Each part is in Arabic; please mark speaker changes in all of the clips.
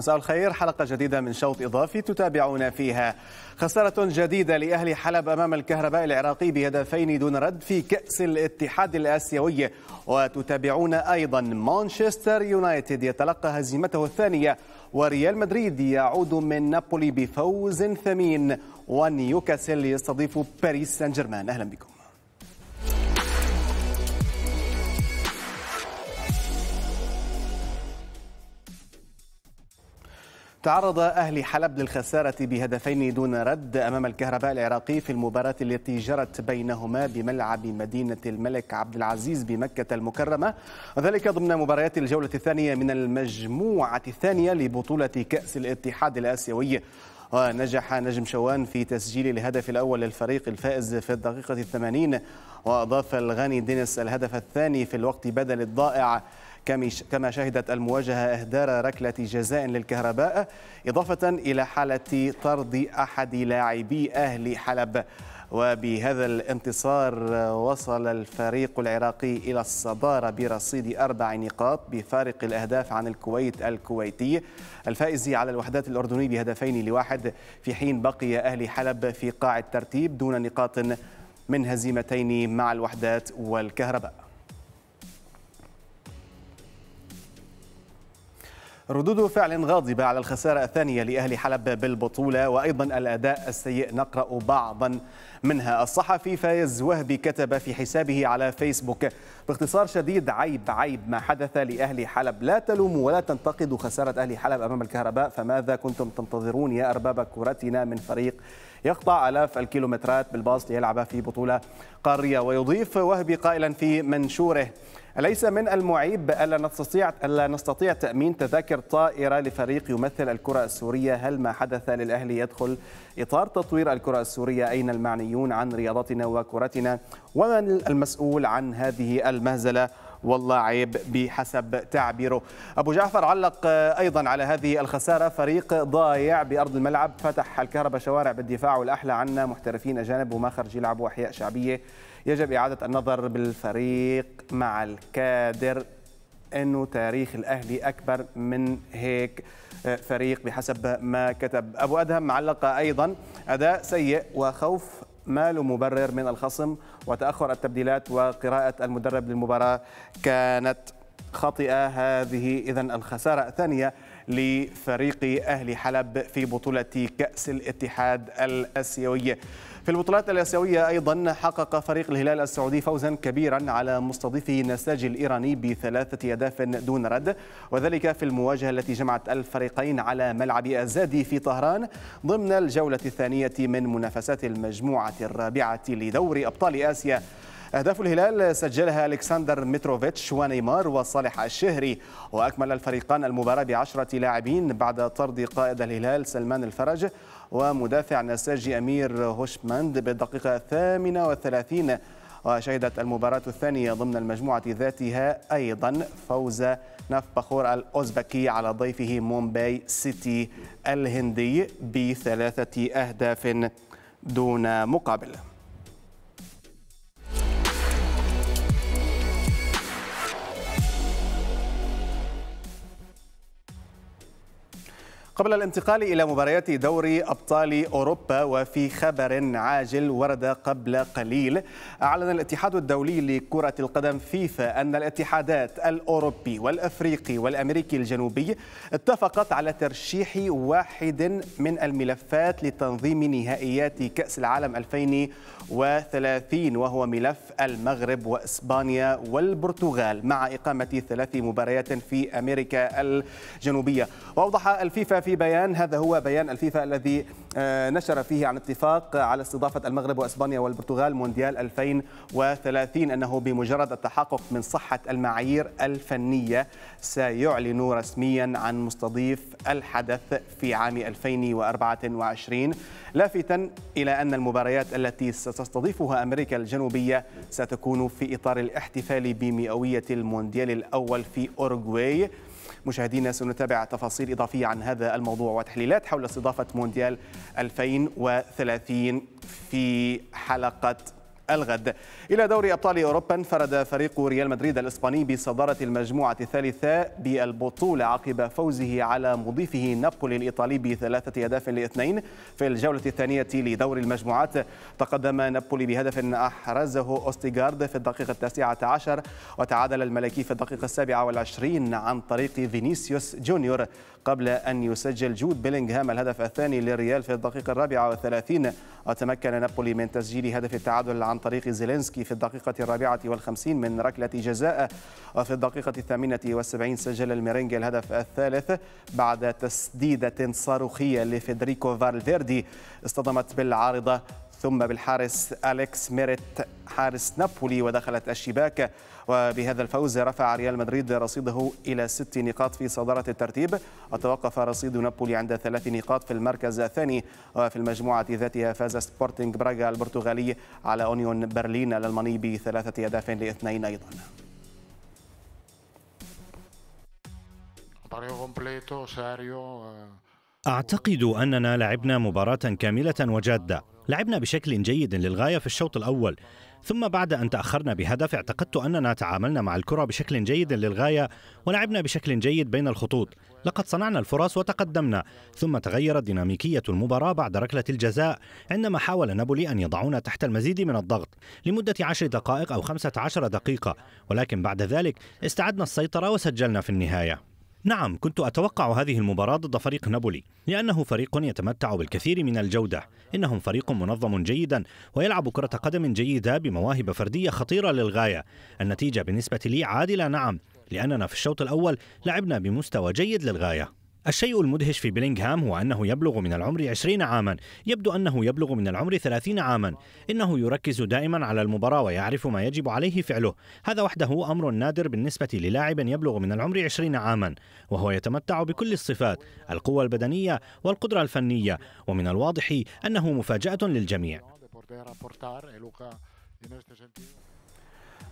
Speaker 1: مساء الخير حلقة جديدة من شوط إضافي تتابعون فيها خسارة جديدة لأهل حلب أمام الكهرباء العراقي بهدفين دون رد في كأس الاتحاد الآسيوي وتتابعون أيضا مانشستر يونايتد يتلقى هزيمته الثانية وريال مدريد يعود من نابولي بفوز ثمين ونيوكاسل يستضيف باريس سان جيرمان أهلا بكم تعرض أهلي حلب للخسارة بهدفين دون رد أمام الكهرباء العراقي في المباراة التي جرت بينهما بملعب مدينة الملك عبد العزيز بمكة المكرمة وذلك ضمن مباريات الجولة الثانية من المجموعة الثانية لبطولة كأس الاتحاد الآسيوي ونجح نجم شوان في تسجيل الهدف الأول للفريق الفائز في الدقيقة الثمانين وأضاف الغاني دينيس الهدف الثاني في الوقت بدل الضائع كما شهدت المواجهة إهدار ركلة جزاء للكهرباء إضافة إلى حالة طرد أحد لاعبي أهل حلب وبهذا الانتصار وصل الفريق العراقي إلى الصدارة برصيد أربع نقاط بفارق الأهداف عن الكويت الكويتي الفائز على الوحدات الأردني بهدفين لواحد في حين بقي أهل حلب في قاع الترتيب دون نقاط من هزيمتين مع الوحدات والكهرباء ردود فعل غاضبة على الخسارة الثانية لأهل حلب بالبطولة وأيضا الأداء السيء نقرأ بعضا منها الصحفي فايز وهبي كتب في حسابه على فيسبوك باختصار شديد عيب عيب ما حدث لأهل حلب لا تلوموا ولا تنتقدوا خسارة أهل حلب أمام الكهرباء فماذا كنتم تنتظرون يا أرباب كرتنا من فريق يقطع آلاف الكيلومترات بالباص ليلعب في بطولة قارية ويضيف وهبي قائلا في منشوره أليس من المعيب ألا نستطيع ألا نستطيع تأمين تذاكر طائرة لفريق يمثل الكرة السورية؟ هل ما حدث للأهلي يدخل إطار تطوير الكرة السورية؟ أين المعنيون عن رياضتنا وكرتنا؟ ومن المسؤول عن هذه المهزلة؟ واللاعب بحسب تعبيره أبو جعفر علق أيضا على هذه الخسارة فريق ضايع بأرض الملعب فتح الكهرباء شوارع بالدفاع والأحلى عنا محترفين أجانب وما خرج يلعبوا أحياء شعبية يجب إعادة النظر بالفريق مع الكادر أنه تاريخ الأهلي أكبر من هيك فريق بحسب ما كتب أبو أدهم علق أيضا أداء سيء وخوف ما له مبرر من الخصم وتأخر التبديلات وقراءة المدرب للمباراة كانت خاطئة هذه إذا الخسارة الثانية لفريق أهلي حلب في بطولة كأس الاتحاد الأسيوي في البطولات الآسيوية أيضا حقق فريق الهلال السعودي فوزا كبيرا على مستضيفه نساج الإيراني بثلاثة أهداف دون رد وذلك في المواجهة التي جمعت الفريقين على ملعب أزادي في طهران ضمن الجولة الثانية من منافسات المجموعة الرابعة لدور أبطال آسيا أهداف الهلال سجلها ألكسندر متروفيتش ونيمار وصالح الشهري وأكمل الفريقان المباراة بعشرة لاعبين بعد طرد قائد الهلال سلمان الفرج ومدافع نساجي أمير هوشمند بالدقيقة الثامنة والثلاثين وشهدت المباراة الثانية ضمن المجموعة ذاتها أيضا فوز ناف بخور الأوزبكي على ضيفه مومباي سيتي الهندي بثلاثة أهداف دون مقابل قبل الانتقال إلى مباريات دوري أبطال أوروبا وفي خبر عاجل ورد قبل قليل أعلن الاتحاد الدولي لكرة القدم فيفا أن الاتحادات الأوروبي والأفريقي والأمريكي الجنوبي اتفقت على ترشيح واحد من الملفات لتنظيم نهائيات كأس العالم 2030 وهو ملف المغرب وإسبانيا والبرتغال مع إقامة ثلاث مباريات في أمريكا الجنوبية وأوضح الفيفا في في بيان هذا هو بيان الفيفا الذي آه، نشر فيه عن اتفاق على استضافة المغرب وإسبانيا والبرتغال مونديال 2030 أنه بمجرد التحقق من صحة المعايير الفنية سيعلن رسميا عن مستضيف الحدث في عام 2024 لافتا إلى أن المباريات التي ستستضيفها أمريكا الجنوبية ستكون في إطار الاحتفال بمئوية المونديال الأول في أوروغواي مشاهدينا سنتابع تفاصيل إضافية عن هذا الموضوع وتحليلات حول استضافة مونديال 2030 في حلقة الغد إلى دوري أبطال أوروبا انفرد فريق ريال مدريد الإسباني بصدارة المجموعة الثالثة بالبطولة عقب فوزه على مضيفه نابولي الإيطالي بثلاثة أهداف لاثنين في الجولة الثانية لدور المجموعات تقدم نابولي بهدف أحرزه أوستيغارد في الدقيقة التاسعة عشر وتعادل الملكي في الدقيقة السابعة والعشرين عن طريق فينيسيوس جونيور قبل أن يسجل جود بيلينغهام الهدف الثاني للريال في الدقيقة الرابعة والثلاثين وتمكن نابولي من تسجيل هدف التعادل عن طريق زيلينسكي في الدقيقة الرابعة والخمسين من ركلة جزاء وفي الدقيقة الثامنة والسبعين سجل الميرينج الهدف الثالث بعد تسديدة صاروخية لفيدريكو فالفيردي اصطدمت بالعارضة ثم بالحارس أليكس ميريت حارس نابولي ودخلت الشباك وبهذا الفوز رفع ريال مدريد رصيده إلى ست نقاط في صدارة الترتيب وتوقف رصيد نابولي عند ثلاث نقاط في المركز الثاني وفي المجموعة ذاتها فاز سبورتينغ براغا البرتغالي على أونيون برلين الألماني بثلاثة أهداف لاثنين أيضا
Speaker 2: آه. أعتقد أننا لعبنا مباراة كاملة وجادة لعبنا بشكل جيد للغاية في الشوط الأول ثم بعد أن تأخرنا بهدف اعتقدت أننا تعاملنا مع الكرة بشكل جيد للغاية ولعبنا بشكل جيد بين الخطوط لقد صنعنا الفرص وتقدمنا ثم تغيرت ديناميكية المباراة بعد ركلة الجزاء عندما حاول نابولي أن يضعونا تحت المزيد من الضغط لمدة عشر دقائق أو خمسة عشر دقيقة ولكن بعد ذلك استعدنا السيطرة وسجلنا في النهاية نعم كنت أتوقع هذه المباراة ضد فريق نابولي لأنه فريق يتمتع بالكثير من الجودة إنهم فريق منظم جيدا ويلعب كرة قدم جيدة بمواهب فردية خطيرة للغاية النتيجة بالنسبة لي عادلة نعم لأننا في الشوط الأول لعبنا بمستوى جيد للغاية الشيء المدهش في بيلينغهام هو أنه يبلغ من العمر 20 عاما يبدو أنه يبلغ من العمر 30 عاما إنه يركز دائما على المباراة ويعرف ما يجب عليه فعله هذا وحده أمر نادر بالنسبة للاعب يبلغ من العمر 20 عاما وهو يتمتع بكل الصفات القوة البدنية والقدرة الفنية ومن الواضح أنه مفاجأة للجميع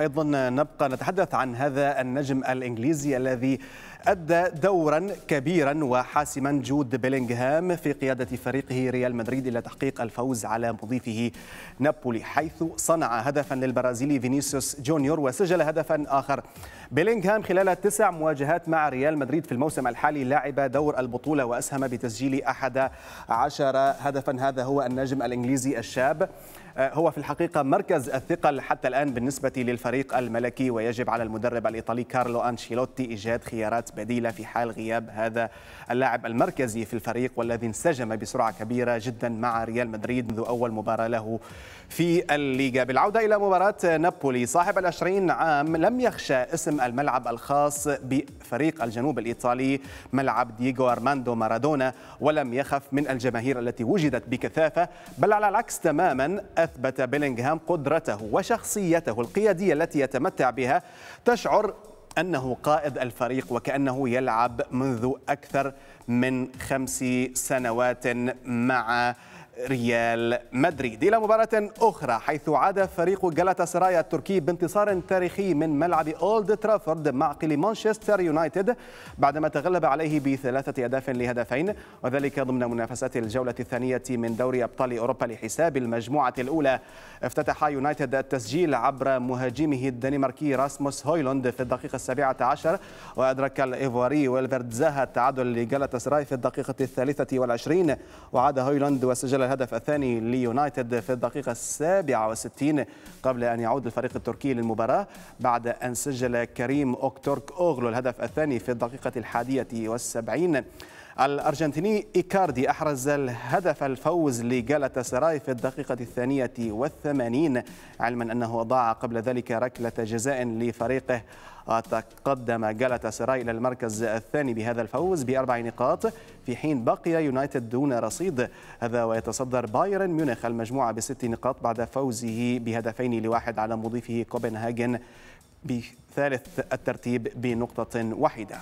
Speaker 2: أيضا
Speaker 1: نبقى نتحدث عن هذا النجم الإنجليزي الذي أدى دورا كبيرا وحاسما جود بيلينغهام في قيادة فريقه ريال مدريد إلى تحقيق الفوز على مضيفه نابولي حيث صنع هدفا للبرازيلي فينيسيوس جونيور وسجل هدفا آخر بيلينغهام خلال تسع مواجهات مع ريال مدريد في الموسم الحالي لعب دور البطولة وأسهم بتسجيل أحد عشر هدفا هذا هو النجم الإنجليزي الشاب آه، هو في الحقيقة مركز الثقل حتى الآن بالنسبة للفريق الملكي ويجب على المدرب الإيطالي كارلو أنشيلوتي إيجاد خيارات بديلة في حال غياب هذا اللاعب المركزي في الفريق والذي انسجم بسرعة كبيرة جدا مع ريال مدريد منذ أول مباراة له في الليغا بالعودة إلى مباراة نابولي صاحب العشرين عام لم يخشى اسم الملعب الخاص بفريق الجنوب الإيطالي ملعب دييغو أرماندو مارادونا ولم يخف من الجماهير التي وجدت بكثافة بل على العكس تماما أثبت بيلينغهام قدرته وشخصيته القيادية التي يتمتع بها تشعر أنه قائد الفريق وكأنه يلعب منذ أكثر من خمس سنوات مع ريال مدريد إلى مباراة أخرى حيث عاد فريق جلاتا سرايا التركي بانتصار تاريخي من ملعب أولد ترافورد قلي مانشستر يونايتد بعدما تغلب عليه بثلاثة أهداف لهدفين وذلك ضمن منافسات الجولة الثانية من دوري أبطال أوروبا لحساب المجموعة الأولى افتتح يونايتد التسجيل عبر مهاجمه الدنماركي راسموس هويلوند في الدقيقة السابعة عشر وأدرك الإيفواري ويلفرد زاها التعادل لجلاتا سراي في الدقيقة الثالثة والعشرين وعاد هويلوند وسجل الهدف الثاني ليونايتد في الدقيقة السابعة والستين قبل أن يعود الفريق التركي للمباراة بعد أن سجل كريم أوكتورك أوغلو الهدف الثاني في الدقيقة الحادية والسبعين الأرجنتيني إيكاردي أحرز الهدف الفوز لجالة سراي في الدقيقة الثانية والثمانين علما أنه ضاع قبل ذلك ركلة جزاء لفريقه تقدم جالة سراي إلى المركز الثاني بهذا الفوز بأربع نقاط في حين بقي يونايتد دون رصيد هذا ويتصدر بايرن ميونخ المجموعة بست نقاط بعد فوزه بهدفين لواحد على مضيفه كوبنهاجن بثالث الترتيب بنقطة واحدة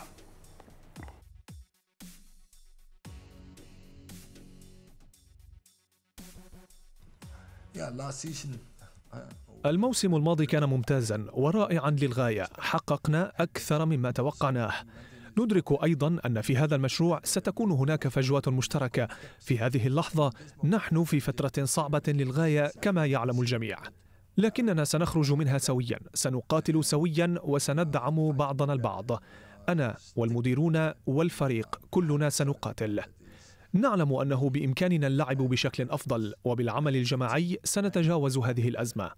Speaker 3: الموسم الماضي كان ممتازا ورائعا للغايه حققنا اكثر مما توقعناه ندرك ايضا ان في هذا المشروع ستكون هناك فجوه مشتركه في هذه اللحظه نحن في فتره صعبه للغايه كما يعلم الجميع لكننا سنخرج منها سويا سنقاتل سويا وسندعم بعضنا البعض انا والمديرون والفريق كلنا سنقاتل نعلم أنه بإمكاننا اللعب بشكل أفضل وبالعمل الجماعي سنتجاوز هذه الأزمة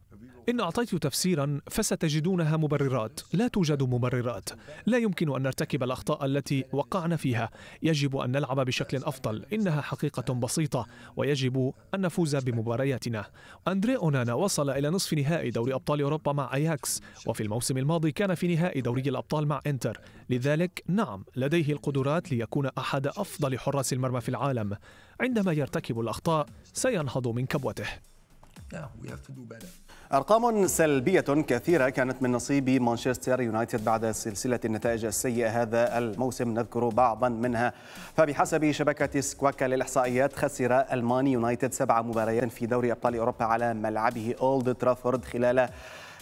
Speaker 3: إن أعطيت تفسيرا فستجدونها مبررات لا توجد مبررات لا يمكن أن نرتكب الأخطاء التي وقعنا فيها يجب أن نلعب بشكل أفضل إنها حقيقة بسيطة ويجب أن نفوز بمبارياتنا أندري أونانا وصل إلى نصف نهائي دوري أبطال أوروبا مع أياكس وفي الموسم الماضي كان في نهائي دوري الأبطال مع إنتر لذلك نعم لديه القدرات ليكون أحد أفضل حراس المرمى في العالم عندما يرتكب الأخطاء سينهض من كبوته
Speaker 1: أرقام سلبية كثيرة كانت من نصيب مانشستر يونايتد بعد سلسلة النتائج السيئة هذا الموسم نذكر بعضا منها فبحسب شبكة سكواكا للإحصائيات خسر ألماني يونايتد سبع مباريات في دوري أبطال أوروبا على ملعبه أولد ترافورد خلال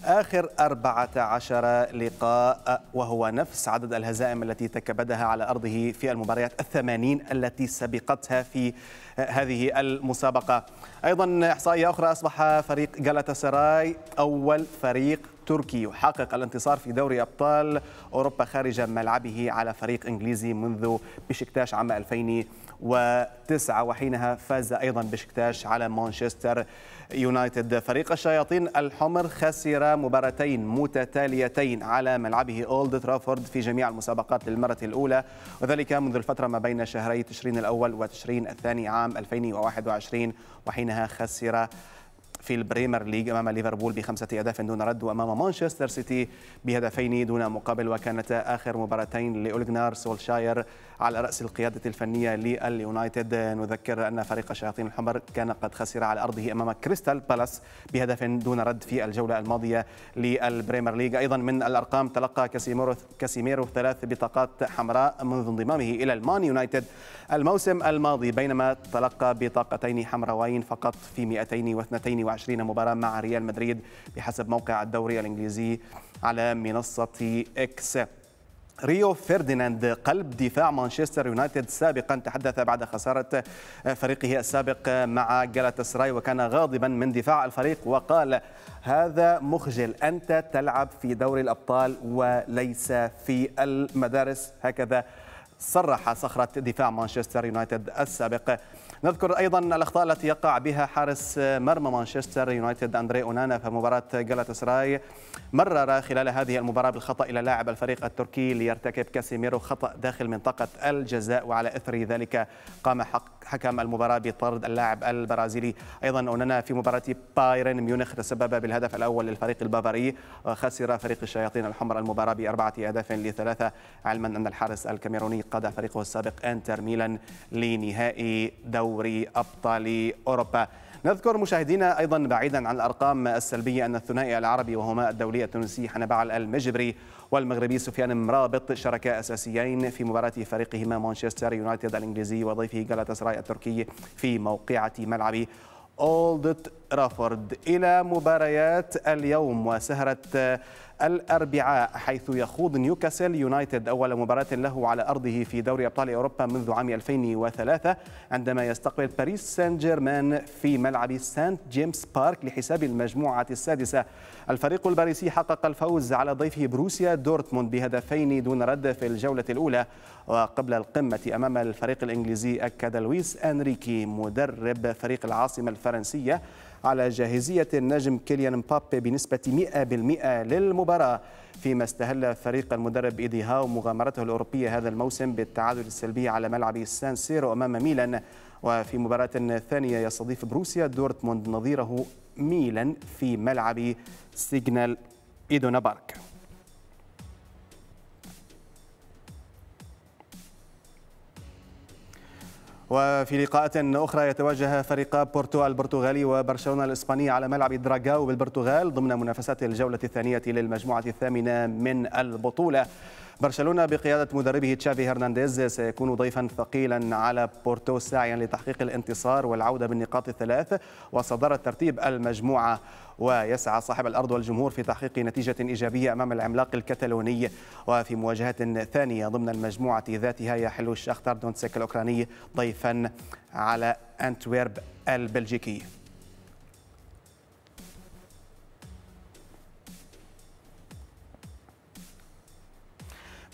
Speaker 1: آخر 14 لقاء وهو نفس عدد الهزائم التي تكبدها على أرضه في المباريات الثمانين التي سبقتها في هذه المسابقة أيضا إحصائية أخرى أصبح فريق جالاتا سراي أول فريق تركي يحقق الانتصار في دوري أبطال أوروبا خارج ملعبه على فريق إنجليزي منذ بشكتاش عام 2009 وحينها فاز أيضا بشكتاش على مانشستر يونايتد فريق الشياطين الحمر خسر مباراتين متتاليتين على ملعبه أولد ترافورد في جميع المسابقات للمرة الأولى وذلك منذ الفترة ما بين شهري تشرين الأول وتشرين الثاني عام 2021 وحينها خسر في البريمير ليج أمام ليفربول بخمسة أهداف دون رد وأمام مانشستر سيتي بهدفين دون مقابل وكانتا آخر مباراتين لأولجنار سولشاير على رأس القيادة الفنية لليونايتد نذكر أن فريق الشياطين الحمر كان قد خسر على أرضه أمام كريستال بالاس بهدف دون رد في الجولة الماضية للبريمير ليج أيضا من الأرقام تلقى كاسيميرو كاسيميرو ثلاث بطاقات حمراء منذ انضمامه إلى المان يونايتد الموسم الماضي بينما تلقى بطاقتين حمراوين فقط في 222 20 مباراة مع ريال مدريد بحسب موقع الدوري الإنجليزي على منصة إكس ريو فرديناند قلب دفاع مانشستر يونايتد سابقا تحدث بعد خسارة فريقه السابق مع جالاتاسراي وكان غاضبا من دفاع الفريق وقال هذا مخجل أنت تلعب في دوري الأبطال وليس في المدارس هكذا صرح صخرة دفاع مانشستر يونايتد السابق نذكر أيضا الأخطاء التي يقع بها حارس مرمى مانشستر يونايتد أندري أونانا في مباراة جالات سراي مرر خلال هذه المباراة بالخطأ إلى لاعب الفريق التركي ليرتكب كاسيميرو خطأ داخل منطقة الجزاء وعلى إثر ذلك قام حكم المباراة بطرد اللاعب البرازيلي أيضا أونانا في مباراة بايرن ميونخ تسبب بالهدف الأول للفريق البافاري وخسر فريق الشياطين الحمر المباراة بأربعة أهداف لثلاثة علما أن الحارس الكاميروني قاد فريقه السابق أنتر ميلان لنهائي دوري دوري أبطال أوروبا نذكر مشاهدينا أيضا بعيدا عن الأرقام السلبية أن الثنائي العربي وهما الدولي التونسي حنبعل المجبري والمغربي سفيان مرابط شاركا أساسيين في مباراة فريقهما مانشستر يونايتد الإنجليزي وضيفه جالاتا سراي التركي في موقعة ملعب أولدت رافورد إلى مباريات اليوم وسهرة الأربعاء حيث يخوض نيوكاسل يونايتد أول مباراة له على أرضه في دوري أبطال أوروبا منذ عام 2003 عندما يستقبل باريس سان جيرمان في ملعب سانت جيمس بارك لحساب المجموعة السادسة الفريق الباريسي حقق الفوز على ضيفه بروسيا دورتموند بهدفين دون رد في الجولة الأولى وقبل القمة أمام الفريق الإنجليزي أكد لويس أنريكي مدرب فريق العاصمة الفرنسية على جاهزية النجم كيليان مبابي بنسبة 100% للمباراة فيما استهل فريق المدرب إيدي هاو مغامرته الأوروبية هذا الموسم بالتعادل السلبي على ملعب سان سيرو أمام ميلان وفي مباراة ثانية يستضيف بروسيا دورتموند نظيره ميلان في ملعب سيجنال إيدونا بارك وفي لقاءات أخرى يتوجه فريق بورتو البرتغالي وبرشلونة الإسباني على ملعب دراغاو بالبرتغال ضمن منافسات الجولة الثانية للمجموعة الثامنة من البطولة برشلونة بقيادة مدربه تشافي هرنانديز سيكون ضيفا ثقيلا على بورتو ساعيا لتحقيق الانتصار والعودة بالنقاط الثلاث وصدر ترتيب المجموعة ويسعى صاحب الأرض والجمهور في تحقيق نتيجة إيجابية أمام العملاق الكتالوني وفي مواجهة ثانية ضمن المجموعة ذاتها يحل الشختر دونسك الأوكراني ضيفا على أنتويرب البلجيكي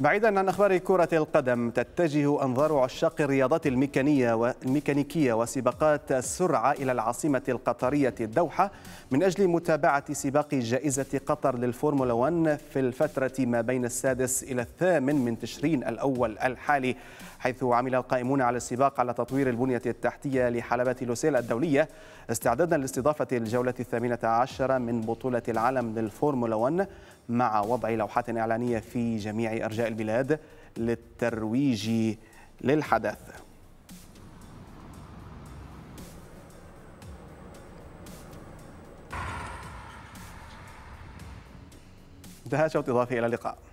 Speaker 1: بعيدا عن اخبار كره القدم تتجه انظار عشاق الرياضات الميكانيه والميكانيكيه وسباقات السرعه الى العاصمه القطريه الدوحه من اجل متابعه سباق جائزه قطر للفورمولا 1 في الفتره ما بين السادس الى الثامن من تشرين الاول الحالي حيث عمل القائمون على السباق على تطوير البنية التحتية لحلبات لوسيل الدولية استعدادا لاستضافة الجولة الثامنة عشر من بطولة العالم للفورمولا 1 مع وضع لوحات إعلانية في جميع أرجاء البلاد للترويج للحدث انتهى شوط إضافي إلى اللقاء